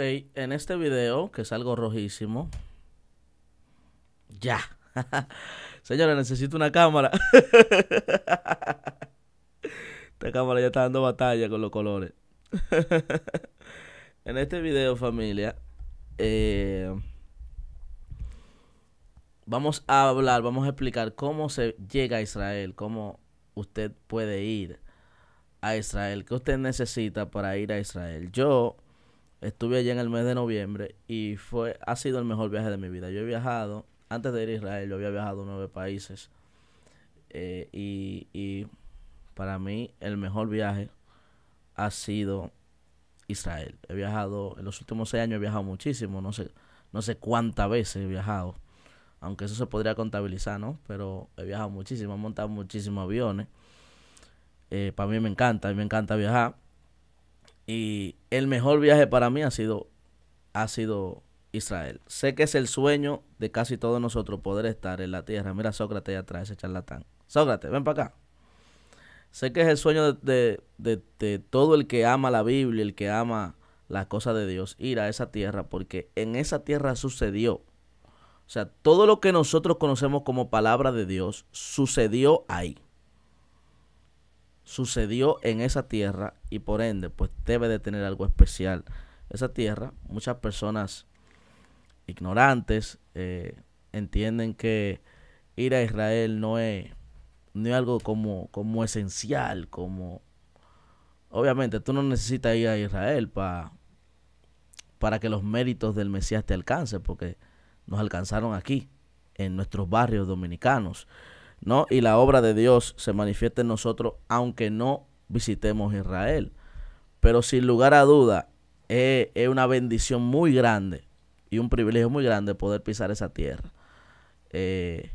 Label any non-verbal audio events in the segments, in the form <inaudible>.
en este video, que es algo rojísimo. Ya. <laughs> Señora, necesito una cámara. <laughs> Esta cámara ya está dando batalla con los colores. <laughs> en este video, familia, eh, vamos a hablar, vamos a explicar cómo se llega a Israel, cómo usted puede ir a Israel, qué usted necesita para ir a Israel. Yo Estuve allí en el mes de noviembre y fue ha sido el mejor viaje de mi vida. Yo he viajado, antes de ir a Israel, yo había viajado nueve países. Eh, y, y para mí el mejor viaje ha sido Israel. He viajado, en los últimos seis años he viajado muchísimo, no sé, no sé cuántas veces he viajado, aunque eso se podría contabilizar, ¿no? Pero he viajado muchísimo, he montado muchísimos aviones. Eh, para mí me encanta, a mí me encanta viajar. Y el mejor viaje para mí ha sido, ha sido Israel. Sé que es el sueño de casi todos nosotros poder estar en la tierra. Mira Sócrates allá atrás, ese charlatán. Sócrates, ven para acá. Sé que es el sueño de, todo el que ama la Biblia, el que ama las cosas de Dios, ir a esa tierra, porque en esa tierra sucedió. O sea, todo lo que nosotros conocemos como palabra de Dios sucedió ahí sucedió en esa tierra y por ende pues debe de tener algo especial. Esa tierra, muchas personas ignorantes eh, entienden que ir a Israel no es, no algo como, como esencial, como... Obviamente tú no necesitas ir a Israel para para que los méritos del Mesías te alcancen, porque nos alcanzaron aquí, en nuestros barrios dominicanos. ¿no? Y la obra de Dios se manifiesta en nosotros aunque no visitemos Israel. Pero sin lugar a duda, eh, es, una bendición muy grande y un privilegio muy grande poder pisar esa tierra. Eh,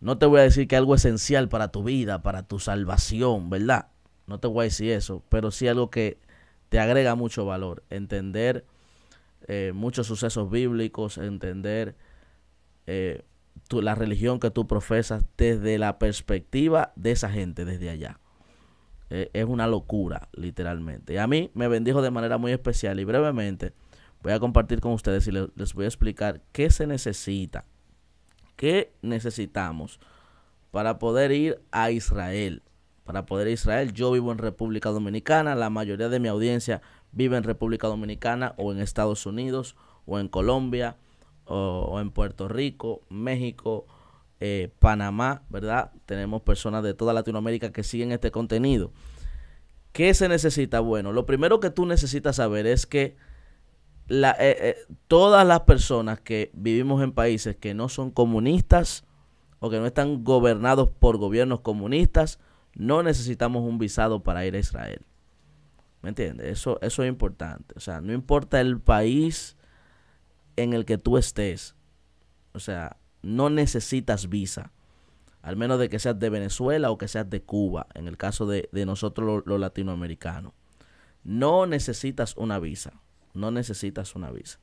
no te voy a decir que algo esencial para tu vida, para tu salvación, ¿verdad? No te voy a decir eso, pero sí algo que te agrega mucho valor. Entender eh, muchos sucesos bíblicos, entender la religión que tú profesas desde la perspectiva de esa gente, desde allá. Eh, es una locura, literalmente. Y a mí me bendijo de manera muy especial y brevemente voy a compartir con ustedes y les voy a explicar qué se necesita, qué necesitamos para poder ir a Israel. Para poder ir a Israel, yo vivo en República Dominicana, la mayoría de mi audiencia vive en República Dominicana o en Estados Unidos o en Colombia o, en Puerto Rico, México, eh, Panamá, ¿verdad? Tenemos personas de toda Latinoamérica que siguen este contenido. ¿Qué se necesita? Bueno, lo primero que tú necesitas saber es que eh, eh, todas las personas que vivimos en países que no son comunistas o que no están gobernados por gobiernos comunistas, no necesitamos un visado para ir a Israel. ¿Me entiendes? Eso, eso es importante. O sea, no importa el país en el que tú estés, o sea, no necesitas visa, al menos de que seas de Venezuela o que seas de Cuba, en el caso de, nosotros los latinoamericanos. No necesitas una visa, no necesitas una visa.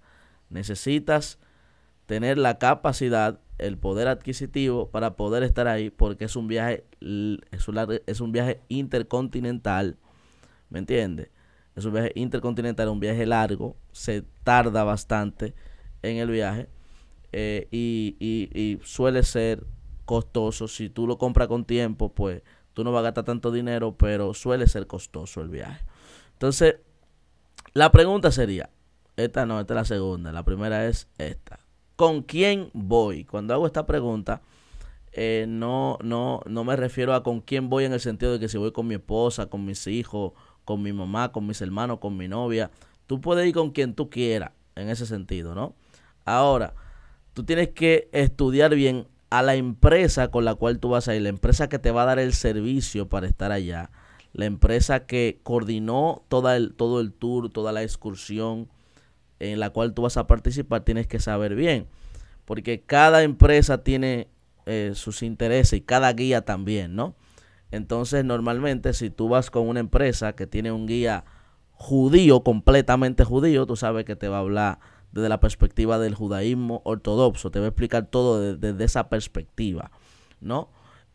Necesitas tener la capacidad, el poder adquisitivo para poder estar ahí, porque es un viaje, es un, viaje intercontinental, ¿me entiendes? Es un viaje intercontinental, un viaje largo, se tarda bastante en el viaje eh, y, suele ser costoso. Si tú lo compras con tiempo, pues tú no vas a gastar tanto dinero, pero suele ser costoso el viaje. Entonces, la pregunta sería, esta no, esta es la segunda, la primera es esta. ¿Con quién voy? Cuando hago esta pregunta, eh, no, no, no me refiero a con quién voy en el sentido de que si voy con mi esposa, con mis hijos, con mi mamá, con mis hermanos, con mi novia. Tú puedes ir con quien tú quieras en ese sentido, ¿no? Ahora, tú tienes que estudiar bien a la empresa con la cual tú vas a ir, la empresa que te va a dar el servicio para estar allá, la empresa que coordinó el, todo el tour, toda la excursión en la cual tú vas a participar, tienes que saber bien, porque cada empresa tiene eh, sus intereses y cada guía también, ¿no? Entonces, normalmente, si tú vas con una empresa que tiene un guía judío, completamente judío, tú sabes que te va a hablar desde la perspectiva del judaísmo ortodoxo. Te voy a explicar todo desde, esa perspectiva, ¿no?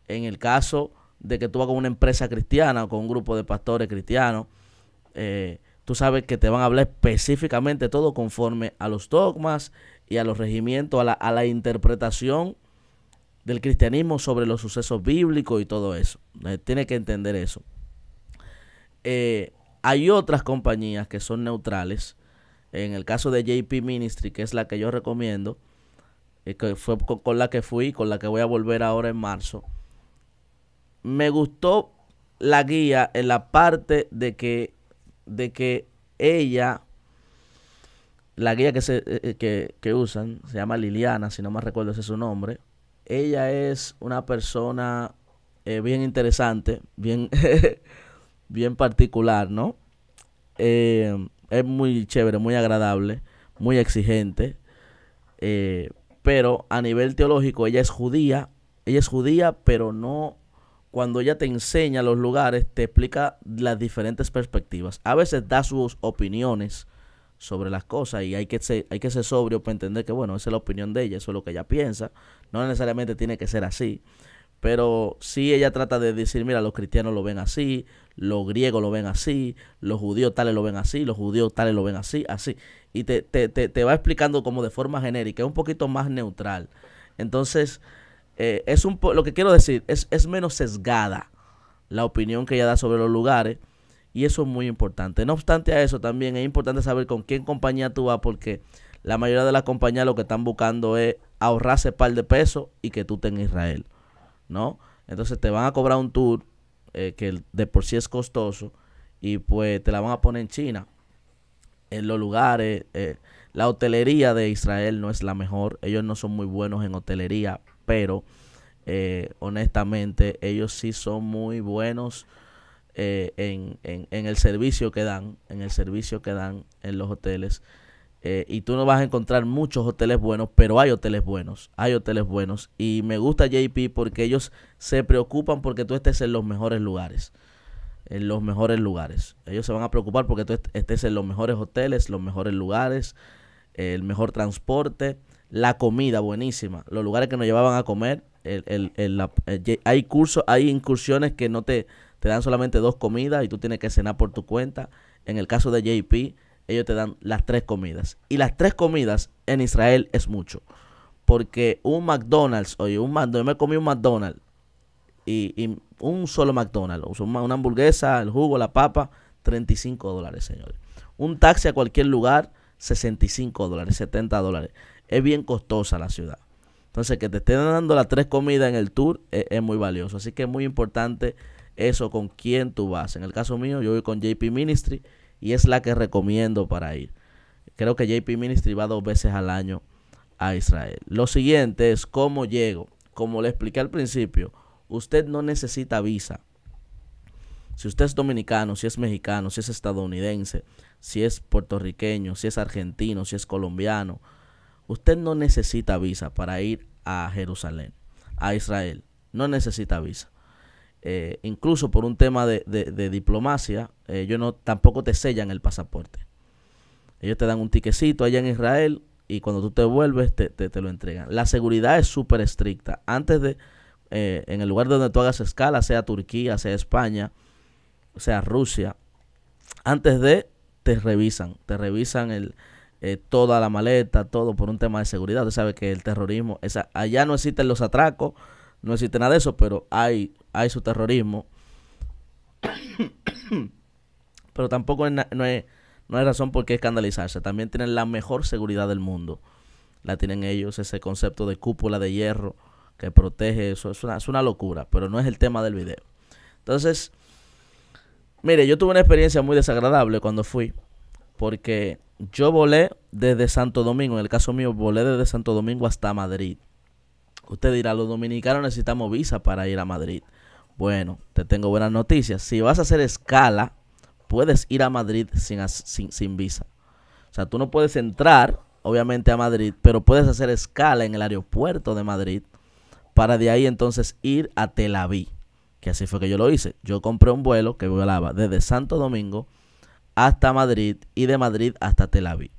En el caso de que tú vas con una empresa cristiana o con un grupo de pastores cristianos, eh, tú sabes que te van a hablar específicamente todo conforme a los dogmas y a los regimientos, a la, interpretación del cristianismo sobre los sucesos bíblicos y todo eso. Eh, Tienes que entender eso. Eh, hay otras compañías que son neutrales en el caso de JP Ministry, que es la que yo recomiendo, eh, fue con, la que fui, con la que voy a volver ahora en marzo, me gustó la guía en la parte de que, de que ella, la guía que, se, eh, eh, que, usan, se llama Liliana, si no me recuerdo ese es su nombre, ella es una persona bien interesante, bien, <laughs> bien particular, ¿no? Eh, es muy chévere, muy agradable, muy exigente. Eh, pero a nivel teológico, ella es judía. Ella es judía, pero no. Cuando ella te enseña los lugares, te explica las diferentes perspectivas. A veces da sus opiniones sobre las cosas y hay que ser, hay que ser sobrio para entender que, bueno, esa es la opinión de ella, eso es lo que ella piensa. No necesariamente tiene que ser así. Pero si ella trata de decir, mira, los cristianos lo ven así, los griegos lo ven así, los judíos tales lo ven así, los judíos tales lo ven así, así. Y te, te, te, va explicando como de forma genérica, es un poquito más neutral. Entonces, eh, es un lo que quiero decir, es, menos sesgada la opinión que ella da sobre los lugares. Y eso es muy importante. No obstante a eso, también es importante saber con quién compañía tú vas, porque la mayoría de las compañías lo que están buscando es ahorrarse par de pesos y que tú tengas Israel. ¿no? Entonces te van a cobrar un tour eh, que de por sí es costoso y pues te la van a poner en China. En los lugares, eh, la hotelería de Israel no es la mejor, ellos no son muy buenos en hotelería, pero eh, honestamente ellos sí son muy buenos en, en, en el servicio que dan, en el servicio que dan en los hoteles. Eh, y tú no vas a encontrar muchos hoteles buenos, pero hay hoteles buenos, hay hoteles buenos. Y me gusta JP porque ellos se preocupan porque tú estés en los mejores lugares. En los mejores lugares. Ellos se van a preocupar porque tú estés en los mejores hoteles, los mejores lugares, el mejor transporte, la comida buenísima. Los lugares que nos llevaban a comer. El, el, hay cursos, hay incursiones que no te, te dan solamente dos comidas y tú tienes que cenar por tu cuenta. En el caso de JP, ellos te dan las tres comidas. Y las tres comidas en Israel es mucho. Porque un McDonald's, oye, un McDonald's, yo me comí un McDonald's y, un solo McDonald's, una hamburguesa, el jugo, la papa, 35 dólares, señores. Un taxi a cualquier lugar, 65 dólares, 70 dólares. Es bien costosa la ciudad. Entonces, que te estén dando las tres comidas en el tour es, es, muy valioso. Así que es muy importante eso con quién tú vas. En el caso mío, yo voy con JP Ministry y es la que recomiendo para ir. Creo que JP Ministry va dos veces al año a Israel. Lo siguiente es cómo llego. Como le expliqué al principio, usted no necesita visa. Si usted es dominicano, si es mexicano, si es estadounidense, si es puertorriqueño, si es argentino, si es colombiano, usted no necesita visa para ir a Jerusalén, a Israel. No necesita visa. Eh, incluso por un tema de, diplomacia, ellos eh, no, tampoco te sellan el pasaporte. Ellos te dan un tiquecito allá en Israel y cuando tú te vuelves te, te, lo entregan. La seguridad es súper estricta. Antes de, eh, en el lugar donde tú hagas escala, sea Turquía, sea España, sea Rusia, antes de te revisan, te revisan el, toda la maleta, todo por un tema de seguridad. Usted sabe que el terrorismo, allá no existen los atracos, no existe nada de eso, pero hay, hay su terrorismo. <coughs> pero tampoco no hay, razón por qué escandalizarse. También tienen la mejor seguridad del mundo. La tienen ellos, ese concepto de cúpula de hierro que protege eso. Es una, es una locura, pero no es el tema del video. Entonces, mire, yo tuve una experiencia muy desagradable cuando fui, porque yo volé desde Santo Domingo, en el caso mío, volé desde Santo Domingo hasta Madrid. Usted dirá, los dominicanos necesitamos visa para ir a Madrid. Bueno, te tengo buenas noticias. Si vas a hacer escala, puedes ir a Madrid sin, visa. O sea, tú no puedes entrar, obviamente, a Madrid, pero puedes hacer escala en el aeropuerto de Madrid para de ahí entonces ir a Tel Aviv. Que así fue que yo lo hice. Yo compré un vuelo que volaba desde Santo Domingo hasta Madrid y de Madrid hasta Tel Aviv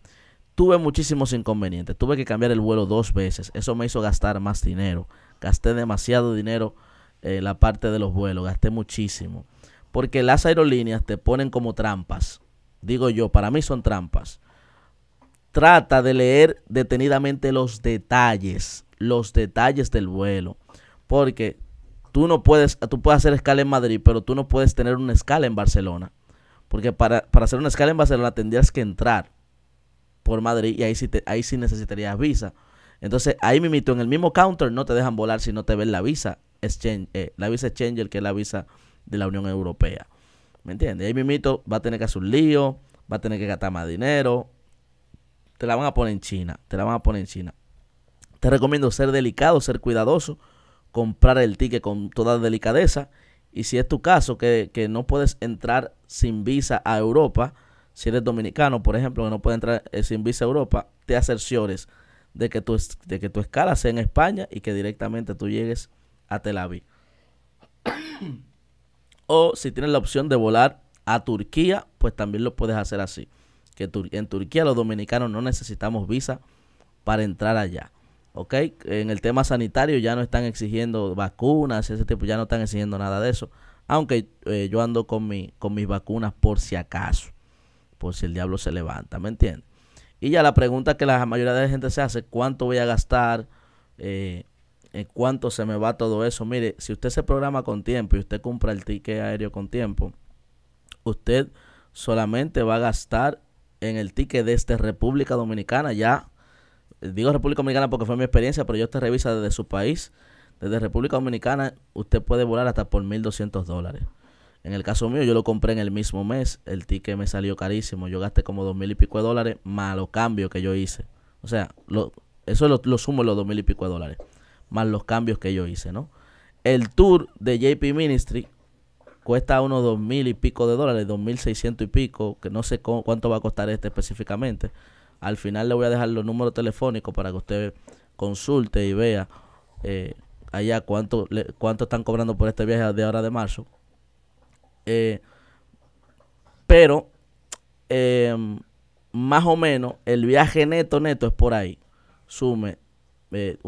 tuve muchísimos inconvenientes. Tuve que cambiar el vuelo dos veces. Eso me hizo gastar más dinero. Gasté demasiado dinero eh, la parte de los vuelos. Gasté muchísimo. Porque las aerolíneas te ponen como trampas. Digo yo, para mí son trampas. Trata de leer detenidamente los detalles. Los detalles del vuelo. Porque tú no puedes, tú puedes hacer escala en Madrid, pero tú no puedes tener una escala en Barcelona. Porque para, para hacer una escala en Barcelona tendrías que entrar por Madrid y ahí sí, ahí necesitarías visa. Entonces, ahí mito en el mismo counter no te dejan volar si no te ven la visa exchange, eh, la visa exchanger, que es la visa de la Unión Europea. ¿Me entiendes? Ahí mismo va a tener que hacer un lío, va a tener que gastar más dinero. Te la van a poner en China, te la van a poner en China. Te recomiendo ser delicado, ser cuidadoso, comprar el ticket con toda delicadeza. Y si es tu caso que, que no puedes entrar sin visa a Europa, si eres dominicano, por ejemplo, que no puede entrar eh, sin visa a Europa, te acerciores de que tu, de que tu escala sea en España y que directamente tú llegues a Tel Aviv. o si tienes la opción de volar a Turquía, pues también lo puedes hacer así. Que en Turquía los dominicanos no necesitamos visa para entrar allá. ¿Ok? En el tema sanitario ya no están exigiendo vacunas, ese tipo, ya no están exigiendo nada de eso. Aunque eh, yo ando con, mi, con mis vacunas por si acaso por si el diablo se levanta, ¿me entiende? Y ya la pregunta que la mayoría de la gente se hace, ¿cuánto voy a gastar? ¿En eh, eh, cuánto se me va todo eso? Mire, si usted se programa con tiempo y usted compra el ticket aéreo con tiempo, usted solamente va a gastar en el ticket desde este República Dominicana, ya. Digo República Dominicana porque fue mi experiencia, pero yo te revisa desde su país. Desde República Dominicana usted puede volar hasta por 1.200 dólares. En el caso mío, yo lo compré en el mismo mes. El ticket me salió carísimo. Yo gasté como dos mil y pico de dólares más los cambios que yo hice. O sea, eso lo, sumo los dos mil y pico de dólares. Más los cambios que yo hice, ¿no? El tour de JP Ministry cuesta unos dos mil y pico de dólares, dos mil seiscientos y pico, que no sé cuánto va a costar este específicamente. Al final le voy a dejar los números telefónicos para que usted consulte y vea eh, allá cuánto, cuánto están cobrando por este viaje de ahora de marzo. Eh, pero, eh, más o menos, el viaje neto, neto es por ahí. Sume eh,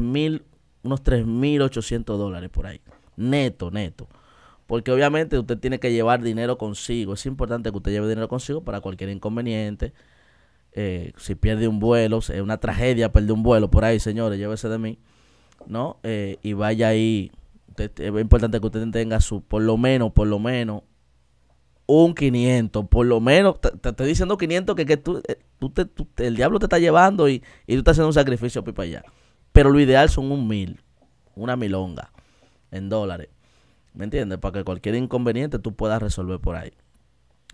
mil unos tres mil 3.800 dólares por ahí. Neto, neto. Porque obviamente usted tiene que llevar dinero consigo. Es importante que usted lleve dinero consigo para cualquier inconveniente. si pierde un vuelo, es una tragedia perder un vuelo por ahí, señores, llévese de mí, ¿no? y vaya ahí es importante que usted tenga su, por lo menos, por lo menos, un 500, por lo menos, te, estoy diciendo 500 que, que eh, tú, el diablo te está llevando y, y tú estás haciendo un sacrificio pipa allá. Pero lo ideal son un mil, una milonga en dólares. ¿Me entiendes? Para que cualquier inconveniente tú puedas resolver por ahí.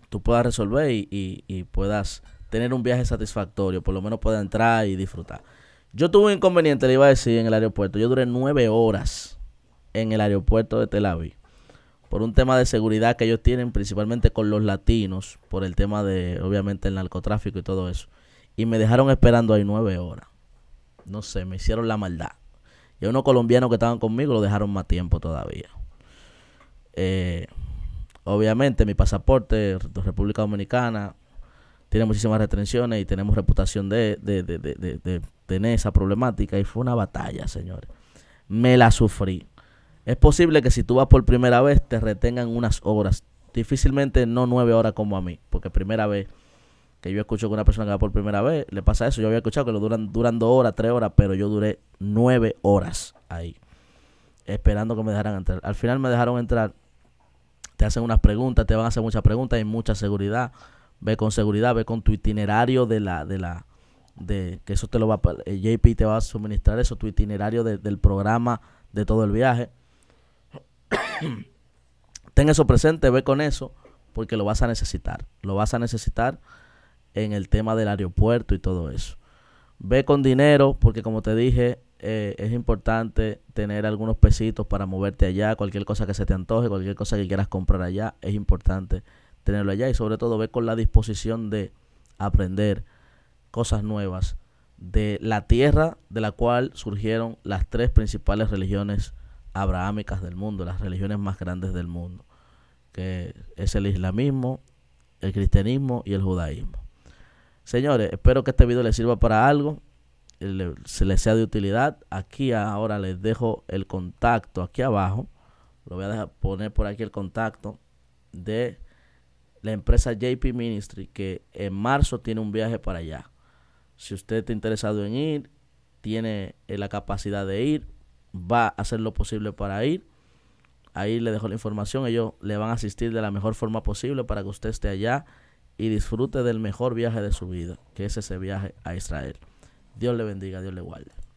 Tú puedas resolver y, y, y puedas tener un viaje satisfactorio, por lo menos puedas entrar y disfrutar. Yo tuve un inconveniente, le iba a decir, en el aeropuerto. Yo duré nueve horas en el aeropuerto de Tel Aviv por un tema de seguridad que ellos tienen, principalmente con los latinos, por el tema de, obviamente, el narcotráfico y todo eso. Y me dejaron esperando ahí nueve horas. No sé, me hicieron la maldad. Y a unos colombianos que estaban conmigo lo dejaron más tiempo todavía. Eh, obviamente, mi pasaporte de República Dominicana tiene muchísimas restricciones y tenemos reputación de, de, de, de, de tener esa problemática. Y fue una batalla, señores. Me la sufrí. Es posible que si tú vas por primera vez te retengan unas horas. Difícilmente no nueve horas como a mí, porque primera vez que yo escucho que una persona que va por primera vez le pasa eso. Yo había escuchado que lo duran, duran dos horas, tres horas, pero yo duré nueve horas ahí, esperando que me dejaran entrar. Al final me dejaron entrar. Te hacen unas preguntas, te van a hacer muchas preguntas y mucha seguridad. Ve con seguridad, ve con tu itinerario de la, de la, de que eso te lo va, eh, JP te va a suministrar eso, tu itinerario del programa de todo el viaje <coughs> Ten eso presente, ve con eso, porque lo vas a necesitar. Lo vas a necesitar en el tema del aeropuerto y todo eso. Ve con dinero, porque como te dije, eh, es importante tener algunos pesitos para moverte allá, cualquier cosa que se te antoje, cualquier cosa que quieras comprar allá, es importante tenerlo allá y sobre todo ve con la disposición de aprender cosas nuevas de la tierra de la cual surgieron las tres principales religiones abrahámicas del mundo, las religiones más grandes del mundo, que es el islamismo, el cristianismo y el judaísmo. Señores, espero que este video les sirva para algo, se les sea de utilidad. Aquí ahora les dejo el contacto aquí abajo. Lo voy a dejar, poner por aquí el contacto de la empresa JP Ministry que en marzo tiene un viaje para allá. Si usted está interesado en ir, tiene la capacidad de ir, va a hacer lo posible para ir. Ahí le dejo la información, ellos le van a asistir de la mejor forma posible para que usted esté allá y disfrute del mejor viaje de su vida, que es ese viaje a Israel. Dios le bendiga, Dios le guarde.